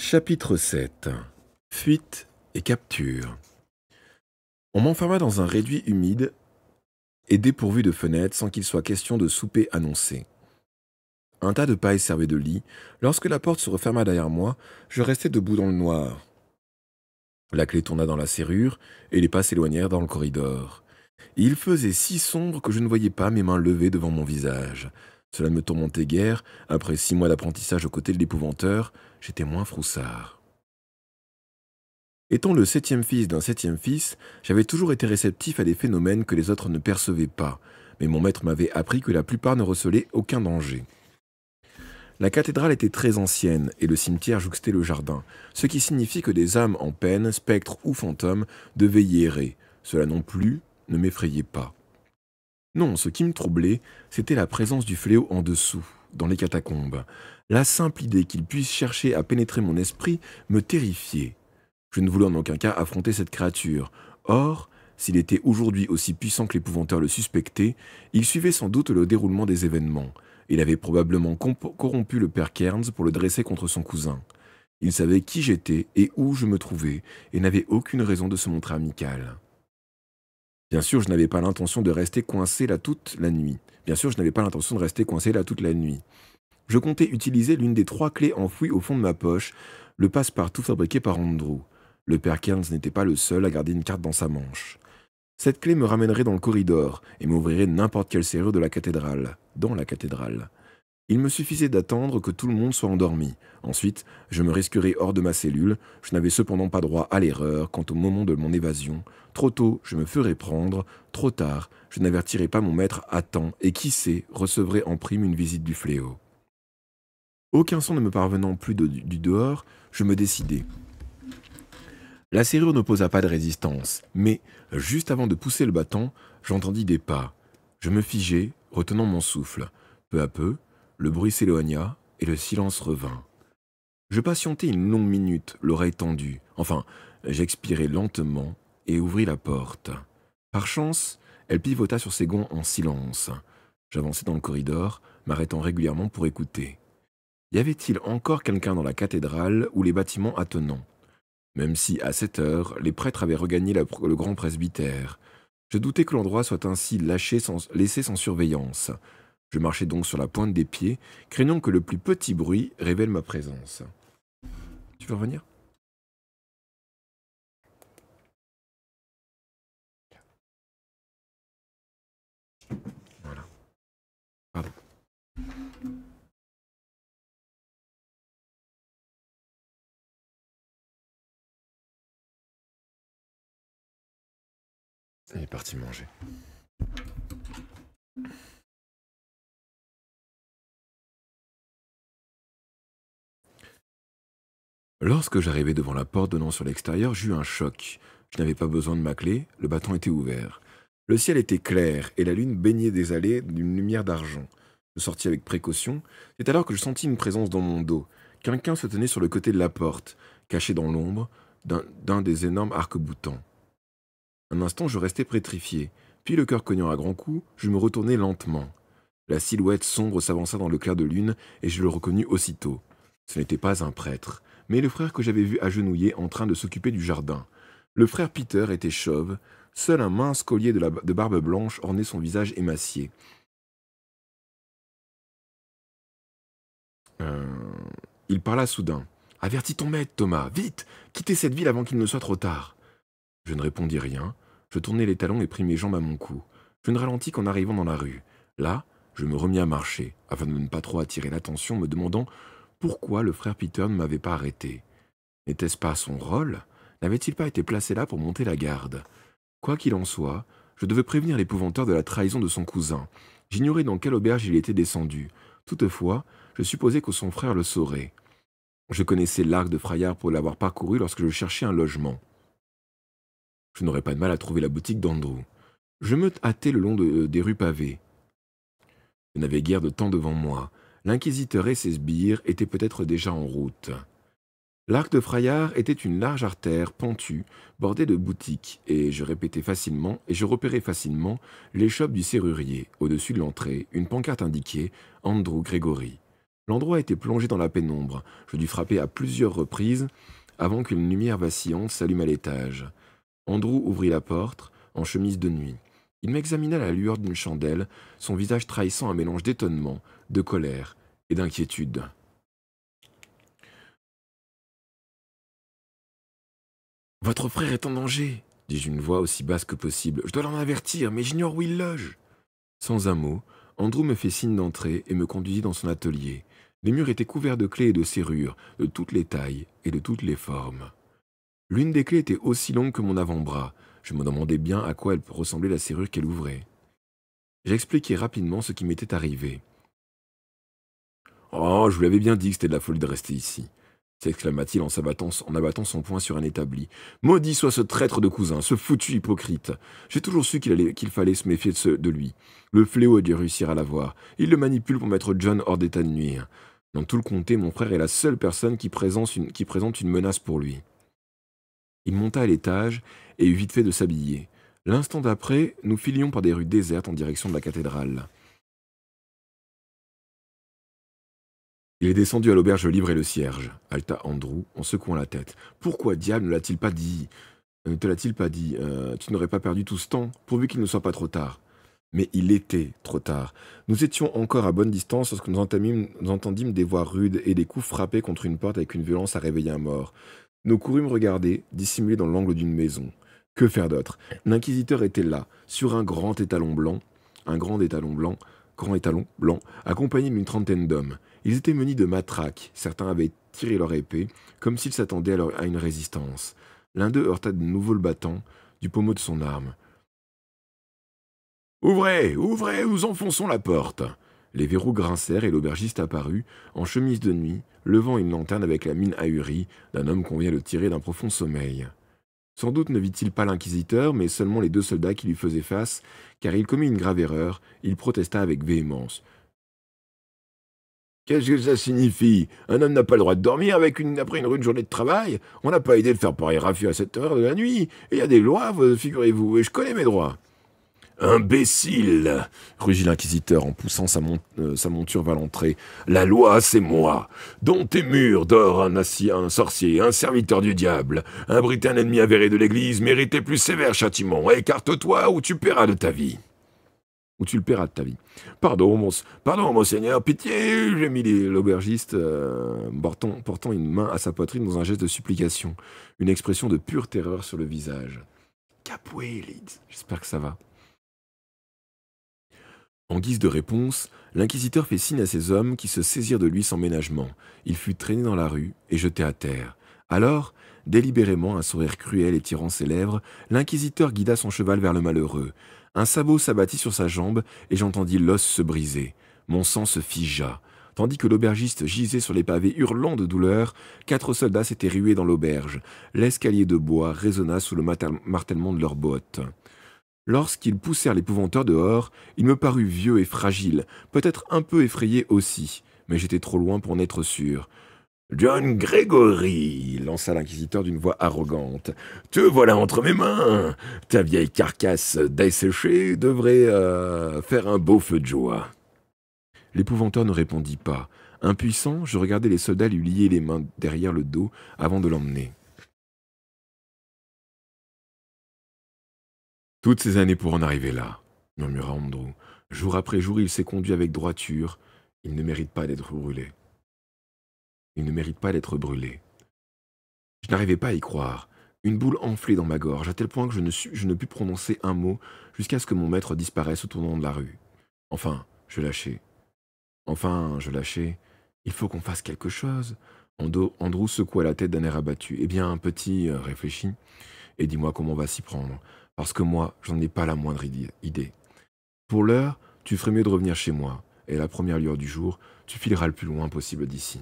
Chapitre 7 Fuite et capture On m'enferma dans un réduit humide et dépourvu de fenêtres sans qu'il soit question de souper annoncé. Un tas de paille servait de lit. Lorsque la porte se referma derrière moi, je restai debout dans le noir. La clé tourna dans la serrure et les pas s'éloignèrent dans le corridor. Il faisait si sombre que je ne voyais pas mes mains levées devant mon visage. Cela ne me tourmentait guère, après six mois d'apprentissage aux côtés de l'épouvanteur, j'étais moins froussard. Étant le septième fils d'un septième fils, j'avais toujours été réceptif à des phénomènes que les autres ne percevaient pas, mais mon maître m'avait appris que la plupart ne recelaient aucun danger. La cathédrale était très ancienne et le cimetière jouxtait le jardin, ce qui signifie que des âmes en peine, spectres ou fantômes, devaient y errer. Cela non plus ne m'effrayait pas. Non, ce qui me troublait, c'était la présence du fléau en dessous dans les catacombes. La simple idée qu'il puisse chercher à pénétrer mon esprit me terrifiait. Je ne voulais en aucun cas affronter cette créature. Or, s'il était aujourd'hui aussi puissant que l'épouvanteur le suspectait, il suivait sans doute le déroulement des événements. Il avait probablement corrompu le père Cairns pour le dresser contre son cousin. Il savait qui j'étais et où je me trouvais, et n'avait aucune raison de se montrer amical. Bien sûr, je n'avais pas l'intention de rester coincé là toute la nuit. Bien sûr, je n'avais pas l'intention de rester coincé là toute la nuit. Je comptais utiliser l'une des trois clés enfouies au fond de ma poche, le passe-partout fabriqué par Andrew. Le père Kearns n'était pas le seul à garder une carte dans sa manche. Cette clé me ramènerait dans le corridor et m'ouvrirait n'importe quelle serrure de la cathédrale, dans la cathédrale. Il me suffisait d'attendre que tout le monde soit endormi. Ensuite, je me risquerais hors de ma cellule. Je n'avais cependant pas droit à l'erreur quant au moment de mon évasion. Trop tôt, je me ferais prendre. Trop tard, je n'avertirais pas mon maître à temps et qui sait, recevrait en prime une visite du fléau. Aucun son ne me parvenant plus du dehors, je me décidai. La serrure n'opposa pas de résistance, mais, juste avant de pousser le bâton, j'entendis des pas. Je me figeai, retenant mon souffle. Peu à peu, le bruit s'éloigna et le silence revint. Je patientai une longue minute, l'oreille tendue. Enfin, j'expirai lentement et ouvris la porte. Par chance, elle pivota sur ses gonds en silence. J'avançai dans le corridor, m'arrêtant régulièrement pour écouter. Y avait-il encore quelqu'un dans la cathédrale ou les bâtiments attenants Même si, à cette heure, les prêtres avaient regagné le grand presbytère, je doutais que l'endroit soit ainsi lâché sans, laissé sans surveillance. Je marchais donc sur la pointe des pieds, craignant que le plus petit bruit révèle ma présence. Tu veux revenir Voilà. Pardon. Il est parti manger. Lorsque j'arrivai devant la porte donnant sur l'extérieur, j'eus un choc. Je n'avais pas besoin de ma clé, le bâton était ouvert. Le ciel était clair et la lune baignait des allées d'une lumière d'argent. Je sortis avec précaution. C'est alors que je sentis une présence dans mon dos. Quelqu'un se tenait sur le côté de la porte, caché dans l'ombre d'un des énormes arcs-boutants. Un instant, je restai pétrifié. Puis, le cœur cognant à grands coups, je me retournai lentement. La silhouette sombre s'avança dans le clair de lune et je le reconnus aussitôt. Ce n'était pas un prêtre mais le frère que j'avais vu agenouillé en train de s'occuper du jardin. Le frère Peter était chauve, seul un mince collier de, barbe blanche ornait son visage émacié. Euh, il parla soudain. Avertis ton maître, Thomas, vite Quittez cette ville avant qu'il ne soit trop tard. Je ne répondis rien, je tournai les talons et pris mes jambes à mon cou. Je ne ralentis qu'en arrivant dans la rue. Là, je me remis à marcher, afin de ne pas trop attirer l'attention, me demandant pourquoi le frère Peter ne m'avait pas arrêté N'était-ce pas son rôle N'avait-il pas été placé là pour monter la garde Quoi qu'il en soit, je devais prévenir l'épouvanteur de la trahison de son cousin. J'ignorais dans quelle auberge il était descendu. Toutefois, je supposais que son frère le saurait. Je connaissais l'arc de frayard pour l'avoir parcouru lorsque je cherchais un logement. Je n'aurais pas de mal à trouver la boutique d'Andrew. Je me hâtais le long euh, des rues pavées. Je n'avais guère de temps devant moi l'inquisiteur et ses sbires étaient peut-être déjà en route. L'arc de frayard était une large artère pentue, bordée de boutiques, et je répétais facilement, et je repérais facilement, l'échoppe du serrurier. Au-dessus de l'entrée, une pancarte indiquait « Andrew Gregory ». L'endroit était plongé dans la pénombre. Je dus frapper à plusieurs reprises avant qu'une lumière vacillante s'allume à l'étage. Andrew ouvrit la porte, en chemise de nuit. Il m'examina à la lueur d'une chandelle, son visage trahissant un mélange d'étonnement, de colère et d'inquiétude. Votre frère est en danger, dis dis-je une voix aussi basse que possible. Je dois l'en avertir, mais j'ignore où il loge. Sans un mot, Andrew me fit signe d'entrer et me conduisit dans son atelier. Les murs étaient couverts de clés et de serrures, de toutes les tailles et de toutes les formes. L'une des clés était aussi longue que mon avant-bras, je me demandais bien à quoi elle ressemblait la serrure qu'elle ouvrait. J'expliquai rapidement ce qui m'était arrivé. Oh, je vous l'avais bien dit que c'était de la folie de rester ici, s'exclama-t-il en, en abattant son poing sur un établi. Maudit soit ce traître de cousin, ce foutu hypocrite. J'ai toujours su qu'il fallait se méfier de, lui. Le fléau a dû réussir à l'avoir. Il le manipule pour mettre John hors d'état de nuire. Dans tout le comté, mon frère est la seule personne qui présente une menace pour lui. Il monta à l'étage et eut vite fait de s'habiller. L'instant d'après, nous filions par des rues désertes en direction de la cathédrale. Il est descendu à l'auberge libre et le cierge, halta Andrew en secouant la tête. Pourquoi diable ne l'a-t-il pas dit Ne te l'a-t-il pas dit euh, Tu n'aurais pas perdu tout ce temps, pourvu qu'il ne soit pas trop tard. Mais il était trop tard. Nous étions encore à bonne distance lorsque nous, nous entendîmes des voix rudes et des coups frappés contre une porte avec une violence à réveiller un mort. Nous courûmes regarder, dissimulés dans l'angle d'une maison. Que faire d'autre L'inquisiteur était là, sur un grand étalon blanc, un grand étalon blanc, grand étalon blanc, accompagné d'une trentaine d'hommes. Ils étaient munis de matraques, certains avaient tiré leur épée, comme s'ils s'attendaient à, à, une résistance. L'un d'eux heurta de nouveau le battant du pommeau de son arme. Ouvrez, ouvrez, nous enfonçons la porte. Les verrous grincèrent et l'aubergiste apparut, en chemise de nuit, levant une lanterne avec la mine ahurie d'un homme qu'on vient de tirer d'un profond sommeil. Sans doute ne vit-il pas l'inquisiteur, mais seulement les deux soldats qui lui faisaient face, car il commit une grave erreur, il protesta avec véhémence. Qu'est-ce que ça signifie Un homme n'a pas le droit de dormir après une rude journée de travail On n'a pas idée de faire pareil rafio à cette heure de la nuit, il y a des lois, figurez-vous, et je connais mes droits. Imbécile rugit l'inquisiteur en poussant euh, sa, monture vers l'entrée. La loi, c'est moi. Dans tes murs dort un, un sorcier, un serviteur du diable, un britain ennemi avéré de l'Église mérite plus sévère châtiment. Écarte-toi ou tu paieras de ta vie. Ou tu le paieras de ta vie. Pardon, pardon, monseigneur, pitié, j'ai mis l'aubergiste, euh, portant, une main à sa poitrine dans un geste de supplication, une expression de pure terreur sur le visage. Capoué, J'espère que ça va. En guise de réponse, l'inquisiteur fait signe à ses hommes qui se saisirent de lui sans ménagement. Il fut traîné dans la rue et jeté à terre. Alors, délibérément, un sourire cruel étirant ses lèvres, l'inquisiteur guida son cheval vers le malheureux. Un sabot s'abattit sur sa jambe et j'entendis l'os se briser. Mon sang se figea. Tandis que l'aubergiste gisait sur les pavés hurlant de douleur, quatre soldats s'étaient rués dans l'auberge. L'escalier de bois résonna sous le martèlement de leurs bottes. Lorsqu'ils poussèrent l'épouvanteur dehors, il me parut vieux et fragile, peut-être un peu effrayé aussi, mais j'étais trop loin pour en être sûr. John Gregory, lança l'inquisiteur d'une voix arrogante, te voilà entre mes mains. Ta vieille carcasse desséchée devrait euh, faire un beau feu de joie. L'épouvanteur ne répondit pas. Impuissant, je regardais les soldats lui lier les mains derrière le dos avant de l'emmener. Toutes ces années pour en arriver là, murmura Andrew. Jour après jour, il s'est conduit avec droiture. Il ne mérite pas d'être brûlé. Il ne mérite pas d'être brûlé. Je n'arrivais pas à y croire. Une boule enflée dans ma gorge, à tel point que je ne, pus prononcer un mot jusqu'à ce que mon maître disparaisse au tournant de la rue. Enfin, je lâchais. Enfin, je lâchais. Il faut qu'on fasse quelque chose. Andrew secoua la tête d'un air abattu. Eh bien, un petit, euh, réfléchis et dis-moi comment on va s'y prendre, parce que moi, j'en ai pas la moindre idée. Pour l'heure, tu ferais mieux de revenir chez moi, et à la première lueur du jour, tu fileras le plus loin possible d'ici.